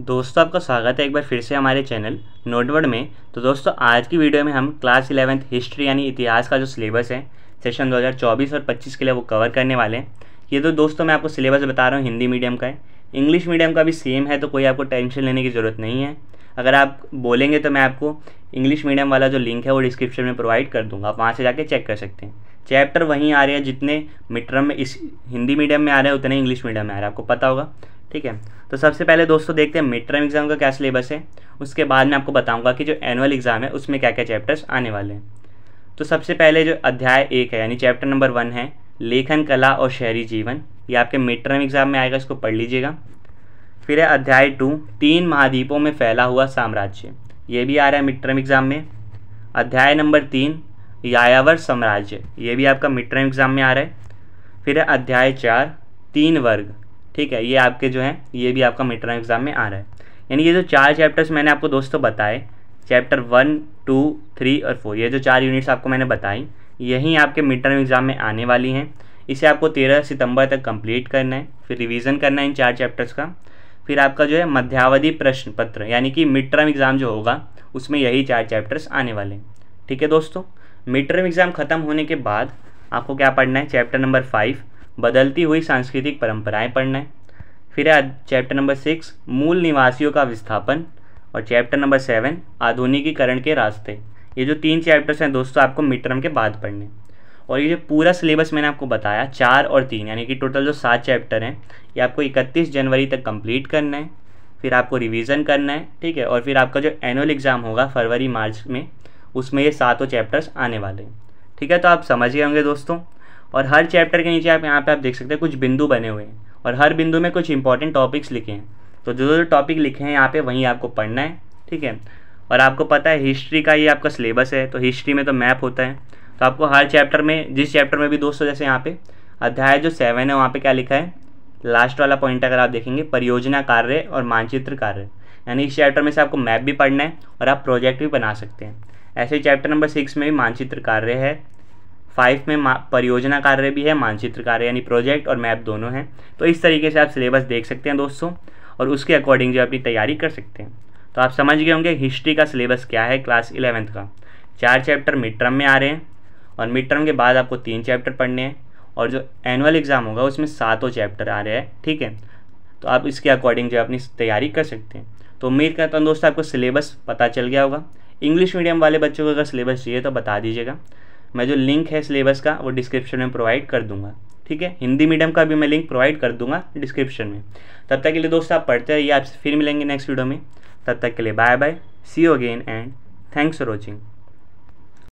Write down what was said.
दोस्तों आपका स्वागत है एक बार फिर से हमारे चैनल नोटवर्ड में तो दोस्तों आज की वीडियो में हम क्लास इलेवेंथ हिस्ट्री यानी इतिहास का जो सिलेबस है सेशन 2024 और 25 के लिए वो कवर करने वाले हैं ये तो दोस्तों मैं आपको सिलेबस बता रहा हूँ हिंदी मीडियम का है इंग्लिश मीडियम का भी सेम है तो कोई आपको टेंशन लेने की ज़रूरत नहीं है अगर आप बोलेंगे तो मैं आपको इंग्लिश मीडियम वाला जो लिंक है वो डिस्क्रिप्शन में प्रोवाइड कर दूँगा आप वहाँ से जाके चेक कर सकते हैं चैप्टर वहीं आ रहे हैं जितने मिड टर्म में इस हिंदी मीडियम में आ रहे हैं उतने इंग्लिश मीडियम में आ रहे हैं आपको पता होगा ठीक है तो सबसे पहले दोस्तों देखते हैं मिड टर्म एग्ज़ाम का क्या सिलेबस है उसके बाद मैं आपको बताऊंगा कि जो एनुअल एग्ज़ाम है उसमें क्या क्या चैप्टर्स आने वाले हैं तो सबसे पहले जो अध्याय एक है यानी चैप्टर नंबर वन है लेखन कला और शहरी जीवन ये आपके मिड टर्म एग्ज़ाम में आएगा इसको पढ़ लीजिएगा फिर है अध्याय टू तीन महाद्वीपों में फैला हुआ साम्राज्य ये भी आ रहा है मिड टर्म एग्ज़ाम में अध्याय नंबर तीन यायावर साम्राज्य ये भी आपका मिड टर्म एग्ज़ाम में आ रहा है फिर है अध्याय चार तीन वर्ग ठीक है ये आपके जो है ये भी आपका मिड टर्म एग्ज़ाम में आ रहा है यानी ये जो चार चैप्टर्स मैंने आपको दोस्तों बताए चैप्टर वन टू थ्री और फोर ये जो चार यूनिट्स आपको मैंने बताई यही आपके मिड टर्म एग्ज़ाम में आने वाली हैं इसे आपको तेरह सितंबर तक कंप्लीट करना है फिर रिवीजन करना है इन चार चैप्टर्स का फिर आपका जो है मध्यावधि प्रश्न पत्र यानी कि मिड टर्म एग्ज़ाम जो होगा उसमें यही चार चैप्टर्स आने वाले हैं ठीक है दोस्तों मिड टर्म एग्ज़ाम ख़त्म होने के बाद आपको क्या पढ़ना है चैप्टर नंबर फाइव बदलती हुई सांस्कृतिक परंपराएं पढ़ना है फिर है चैप्टर नंबर सिक्स मूल निवासियों का विस्थापन और चैप्टर नंबर सेवन आधुनिकीकरण के रास्ते ये जो तीन चैप्टर्स हैं दोस्तों आपको मिड टर्म के बाद पढ़ने और ये जो पूरा सिलेबस मैंने आपको बताया चार और तीन यानी कि टोटल जो सात चैप्टर हैं ये आपको इकतीस जनवरी तक कम्प्लीट करना है फिर आपको रिविज़न करना है ठीक है और फिर आपका जो एनुअल एग्ज़ाम होगा फरवरी मार्च में उसमें ये सातों चैप्टर्स आने वाले हैं ठीक है तो आप समझ गए होंगे दोस्तों और हर चैप्टर के नीचे आप यहाँ पे आप देख सकते हैं कुछ बिंदु बने हुए हैं और हर बिंदु में कुछ इंपॉर्टेंट टॉपिक्स लिखे हैं तो जो जो टॉपिक लिखे हैं यहाँ पे वहीं आपको पढ़ना है ठीक है और आपको पता है हिस्ट्री का ये आपका सिलेबस है तो हिस्ट्री में तो मैप होता है तो आपको हर चैप्टर में जिस चैप्टर में भी दोस्तों जैसे यहाँ पे अध्याय जो सेवन है वहाँ पे क्या लिखा है लास्ट वाला पॉइंट अगर आप देखेंगे परियोजना कार्य और मानचित्र कार्य यानी इस चैप्टर में से आपको मैप भी पढ़ना है और आप प्रोजेक्ट भी बना सकते हैं ऐसे चैप्टर नंबर सिक्स में भी मानचित्र कार्य है फाइव में परियोजना कार्य भी है मानचित्र कार्य यानी प्रोजेक्ट और मैप दोनों हैं तो इस तरीके से आप सिलेबस देख सकते हैं दोस्तों और उसके अकॉर्डिंग जो अपनी तैयारी कर सकते हैं तो आप समझ गए होंगे हिस्ट्री का सिलेबस क्या है क्लास इलेवेंथ का चार चैप्टर मिड टर्म में आ रहे हैं और मिड टर्म के बाद आपको तीन चैप्टर पढ़ने हैं और जो एनुअल एग्ज़ाम होगा उसमें सातों चैप्टर आ रहे हैं ठीक है तो आप इसके अकॉर्डिंग जो अपनी तैयारी कर सकते हैं तो उम्मीद करता हूँ दोस्तों आपको सिलेबस पता चल गया होगा इंग्लिश मीडियम वाले बच्चों को अगर सिलेबस चाहिए तो बता दीजिएगा मैं जो लिंक है सिलेबस का वो डिस्क्रिप्शन में प्रोवाइड कर दूंगा ठीक है हिंदी मीडियम का भी मैं लिंक प्रोवाइड कर दूंगा डिस्क्रिप्शन में तब तक के लिए दोस्तों आप पढ़ते रहिए आपसे फिर मिलेंगे नेक्स्ट वीडियो में तब तक के लिए bye bye see you again and thanks for watching